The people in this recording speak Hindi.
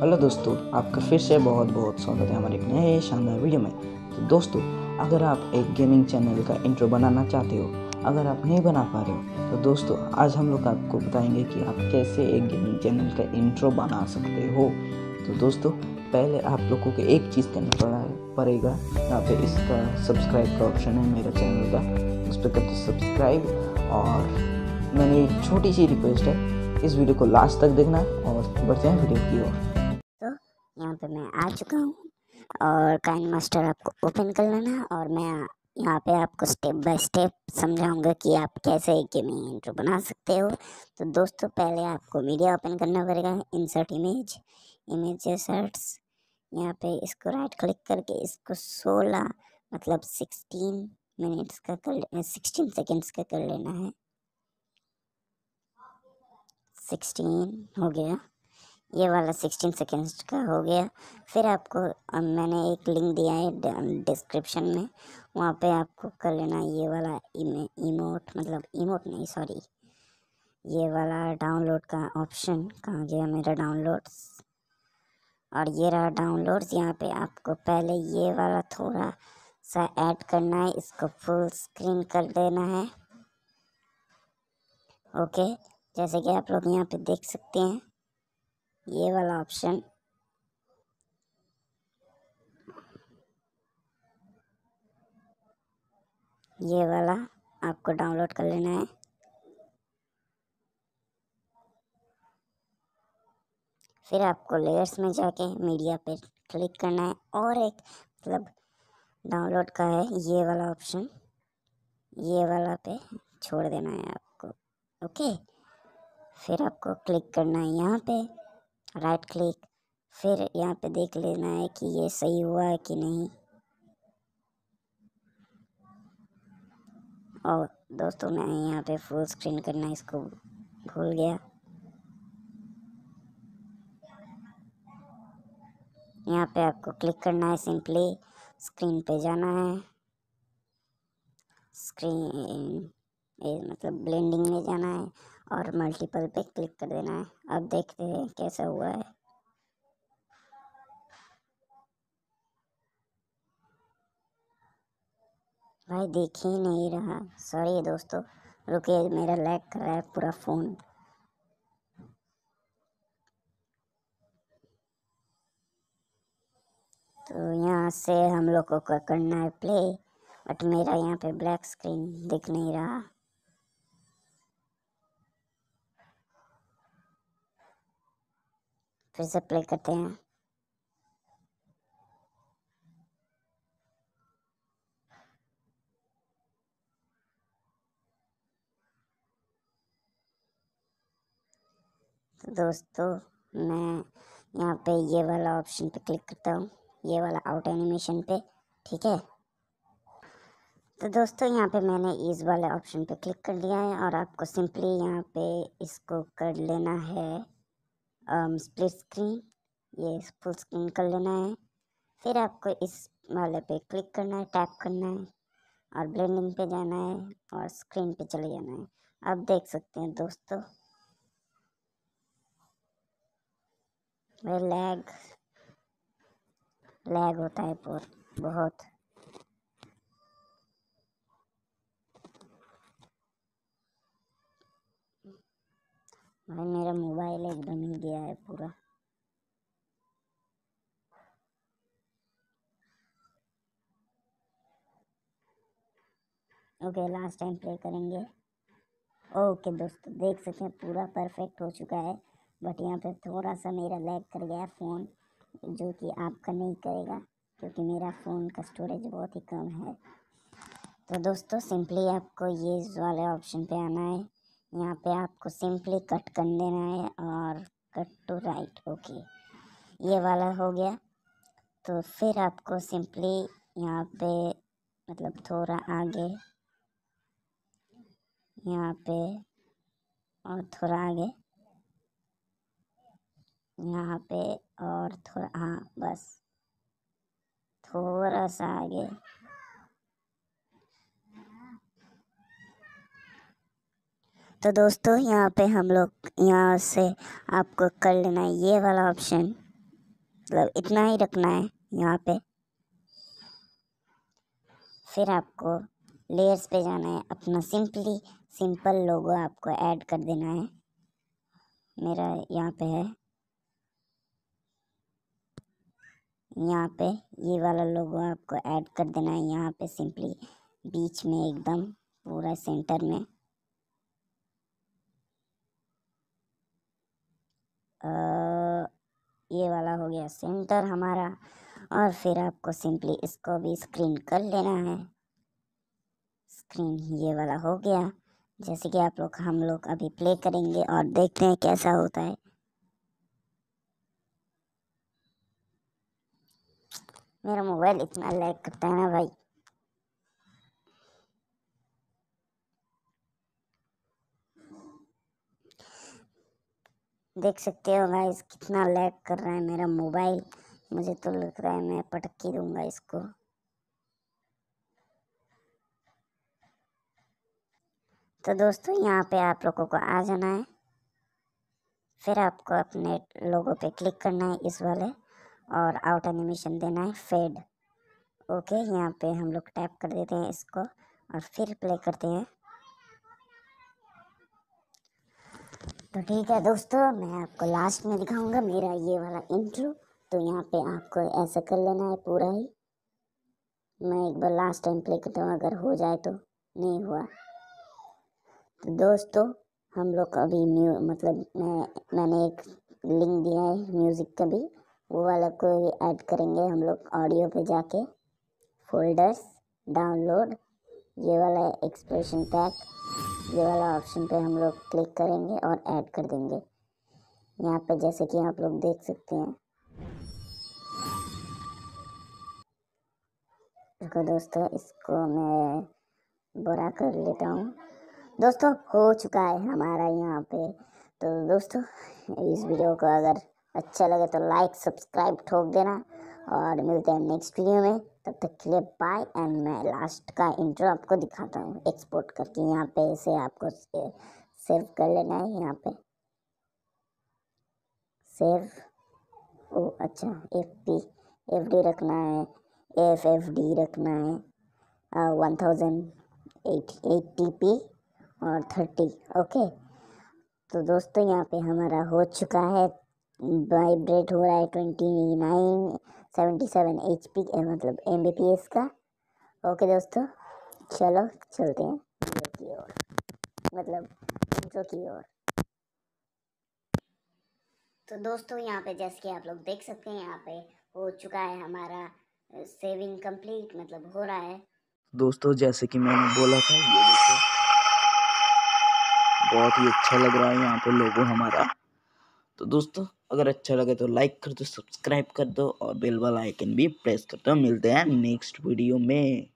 हेलो दोस्तों आपका फिर से बहुत बहुत स्वागत है हमारे एक नए शानदार वीडियो में तो दोस्तों अगर आप एक गेमिंग चैनल का इंट्रो बनाना चाहते हो अगर आप नहीं बना पा रहे हो तो दोस्तों आज हम लोग आपको बताएंगे कि आप कैसे एक गेमिंग चैनल का इंट्रो बना सकते हो तो दोस्तों पहले आप लोगों को एक चीज़ करना पड़ा पड़ेगा यहाँ पे इसका सब्सक्राइब का ऑप्शन है मेरा चैनल का उस पर करते सब्सक्राइब और मैंने एक छोटी सी रिक्वेस्ट है इस वीडियो को लास्ट तक देखना और बढ़ते हैं वीडियो की ओर यहाँ पे मैं आ चुका हूँ और काइन मास्टर आपको ओपन कर लेना और मैं यहाँ पे आपको स्टेप बाय स्टेप समझाऊंगा कि आप कैसे एक गेमिंग इंट्रो बना सकते हो तो दोस्तों पहले आपको मीडिया ओपन करना पड़ेगा इंसर्ट इमेज इमेज सर्ट्स यहाँ पे इसको राइट क्लिक करके इसको सोलह मतलब सिक्सटीन मिनट्स का कर सिक्सटीन सेकेंड्स का कर लेना है सिक्सटीन हो गया ये वाला सिक्सटीन सेकेंड्स का हो गया फिर आपको मैंने एक लिंक दिया है डिस्क्रिप्शन में वहाँ पे आपको कर लेना ये वाला इमोट मतलब इमोट नहीं सॉरी ये वाला डाउनलोड का ऑप्शन कहाँ गया मेरा डाउनलोड्स और ये रहा डाउनलोड्स यहाँ पे आपको पहले ये वाला थोड़ा सा ऐड करना है इसको फुल स्क्रीन कर देना है ओके जैसे कि आप लोग यहाँ पे देख सकते हैं ये वाला ऑप्शन ये वाला आपको डाउनलोड कर लेना है फिर आपको लेयर्स में जाके मीडिया पे क्लिक करना है और एक मतलब डाउनलोड का है ये वाला ऑप्शन ये वाला पे छोड़ देना है आपको ओके फिर आपको क्लिक करना है यहाँ पे राइट क्लिक फिर यहाँ पे देख लेना है कि ये सही हुआ है कि नहीं और दोस्तों मैं यहाँ पे फुल स्क्रीन करना इसको भूल गया यहाँ पे आपको क्लिक करना है सिंपली स्क्रीन पे जाना है स्क्रीन मतलब ब्लेंडिंग में जाना है और मल्टीपल पे क्लिक कर देना है अब देखते हैं कैसा हुआ है भाई देख ही नहीं रहा सॉरी दोस्तों रुके मेरा लैग कर रहा है पूरा फ़ोन तो यहाँ से हम लोगों को करना है प्ले बट मेरा यहाँ पे ब्लैक स्क्रीन दिख नहीं रहा फिर से प्ले करते हैं तो दोस्तों मैं यहाँ पे ये वाला ऑप्शन पे क्लिक करता हूँ ये वाला आउट एनिमेशन पे ठीक है तो दोस्तों यहाँ पे मैंने इस वाले ऑप्शन पे क्लिक कर लिया है और आपको सिंपली यहाँ पे इसको कर लेना है स्प्लिट स्क्रीन ये फुल स्क्रीन कर लेना है फिर आपको इस वाले पे क्लिक करना है टैप करना है और ब्लेंडिंग पे जाना है और स्क्रीन पे चले जाना है आप देख सकते हैं दोस्तों लैग लैग होता है बहुत भाई मेरा मोबाइल एकदम ही गया है पूरा ओके लास्ट टाइम प्ले करेंगे ओके दोस्तों देख सकते हैं पूरा परफेक्ट हो चुका है बट यहाँ पे थोड़ा सा मेरा लैग कर गया फ़ोन जो कि आपका नहीं करेगा क्योंकि मेरा फ़ोन का स्टोरेज बहुत ही कम है तो दोस्तों सिंपली आपको ये वाले ऑप्शन पे आना है यहाँ पे आपको सिंपली कट कर देना है और कट टू राइट ओके ये वाला हो गया तो फिर आपको सिंपली यहाँ पे मतलब थोड़ा आगे यहाँ पे और थोड़ा आगे यहाँ पे और थोड़ा हाँ बस थोड़ा सा आगे तो दोस्तों यहाँ पे हम लोग यहाँ से आपको कर लेना है ये वाला ऑप्शन मतलब इतना ही रखना है यहाँ पे फिर आपको लेयर्स पे जाना है अपना सिंपली सिंपल लोगो आपको ऐड कर देना है मेरा यहाँ पे है यहाँ पे ये वाला लोगो आपको ऐड कर देना है यहाँ पे सिंपली बीच में एकदम पूरा सेंटर में आ, ये वाला हो गया सेंटर हमारा और फिर आपको सिंपली इसको भी स्क्रीन कर लेना है स्क्रीन ये वाला हो गया जैसे कि आप लोग हम लोग अभी प्ले करेंगे और देखते हैं कैसा होता है मेरा मोबाइल इतना लैग करता है ना भाई देख सकते हो गाइस कितना लैग कर रहा है मेरा मोबाइल मुझे तो लग रहा है मैं पटकी दूंगा इसको तो दोस्तों यहाँ पे आप लोगों को आ जाना है फिर आपको अपने लोगों पे क्लिक करना है इस वाले और आउट एनिमेशन देना है फेड ओके यहाँ पे हम लोग टैप कर देते हैं इसको और फिर प्ले करते हैं तो ठीक है दोस्तों मैं आपको लास्ट में दिखाऊंगा मेरा ये वाला इंट्रो तो यहाँ पे आपको ऐसा कर लेना है पूरा ही मैं एक बार लास्ट टाइम प्ले करता हूँ अगर हो जाए तो नहीं हुआ तो दोस्तों हम लोग अभी म्यू मतलब मैं मैंने एक लिंक दिया है म्यूज़िक का भी वो वाला को भी ऐड करेंगे हम लोग ऑडियो पे जाके फोल्डर्स डाउनलोड ये वाला एक्सप्रेशन पैक ये वाला ऑप्शन पे हम लोग क्लिक करेंगे और ऐड कर देंगे यहाँ पे जैसे कि आप लोग देख सकते हैं देखो दोस्तों इसको मैं बुरा कर लेता हूँ दोस्तों हो चुका है हमारा यहाँ पे तो दोस्तों इस वीडियो को अगर अच्छा लगे तो लाइक सब्सक्राइब ठोक देना और मिलते हैं नेक्स्ट वीडियो में तब तक के लिए बाय एंड मैं लास्ट का इंट्रो आपको दिखाता हूँ एक्सपोर्ट करके यहाँ पे इसे आपको सेव कर लेना है यहाँ पे सेव ओ अच्छा एफ पी एफ डी रखना है एफ एफ डी रखना है one thousand eight eighty P और थर्टी ओके तो दोस्तों यहाँ पे हमारा हो चुका है वाइब्रेट हो रहा है twenty nine seventy seven H मतलब एम का ओके दोस्तों चलो चलते हैं वीडियो की ओर मतलब इंट्रो की ओर तो दोस्तों यहाँ पे जैसे कि आप लोग देख सकते हैं यहाँ पे हो चुका है हमारा सेविंग कंप्लीट मतलब हो रहा है दोस्तों जैसे कि मैंने बोला था ये देखो बहुत ही अच्छा लग रहा है यहाँ पे लोगों हमारा तो दोस्तों अगर अच्छा लगे तो लाइक कर दो सब्सक्राइब कर दो और बेल वाला आइकन भी प्रेस कर दो मिलते हैं नेक्स्ट वीडियो में